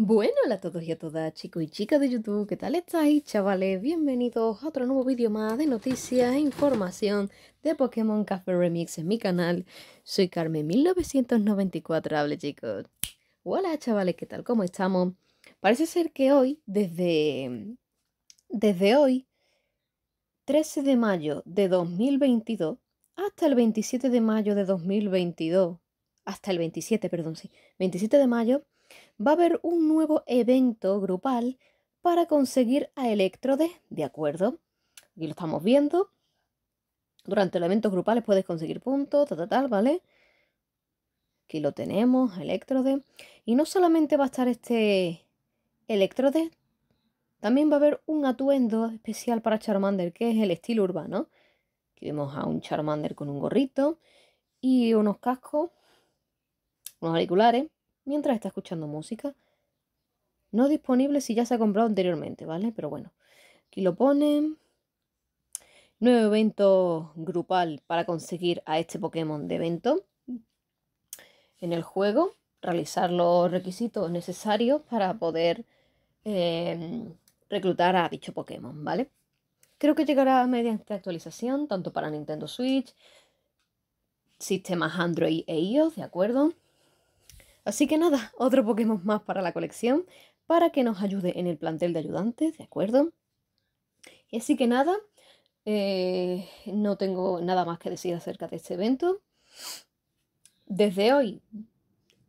Bueno, hola a todos y a todas, chicos y chicas de YouTube, ¿qué tal estáis, chavales? Bienvenidos a otro nuevo vídeo más de noticias e información de Pokémon Café Remix en mi canal. Soy Carmen1994, hable chicos. Hola, chavales, ¿qué tal? ¿Cómo estamos? Parece ser que hoy, desde, desde hoy, 13 de mayo de 2022, hasta el 27 de mayo de 2022, hasta el 27, perdón, sí, 27 de mayo va a haber un nuevo evento grupal para conseguir a Electrode, ¿de acuerdo? Aquí lo estamos viendo. Durante los eventos grupales puedes conseguir puntos, tal, tal, tal, ¿vale? Aquí lo tenemos, Electrode. Y no solamente va a estar este Electrode, también va a haber un atuendo especial para Charmander, que es el estilo urbano. Aquí vemos a un Charmander con un gorrito y unos cascos, unos auriculares mientras está escuchando música. No disponible si ya se ha comprado anteriormente, ¿vale? Pero bueno, aquí lo ponen. Nuevo evento grupal para conseguir a este Pokémon de evento en el juego. Realizar los requisitos necesarios para poder em, reclutar a dicho Pokémon, ¿vale? Creo que llegará mediante actualización, tanto para Nintendo Switch, sistemas Android e iOS, ¿de acuerdo? Así que nada, otro Pokémon más para la colección, para que nos ayude en el plantel de ayudantes, ¿de acuerdo? Y así que nada, eh, no tengo nada más que decir acerca de este evento. Desde hoy,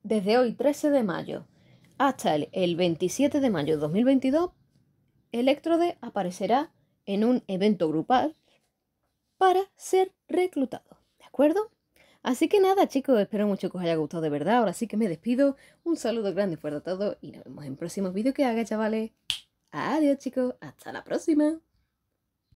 desde hoy 13 de mayo hasta el, el 27 de mayo de 2022, Electrode aparecerá en un evento grupal para ser reclutado, ¿de acuerdo? Así que nada, chicos, espero mucho que os haya gustado de verdad. Ahora sí que me despido. Un saludo grande fuera a todos y nos vemos en próximos vídeos que haga, chavales. Adiós, chicos. Hasta la próxima.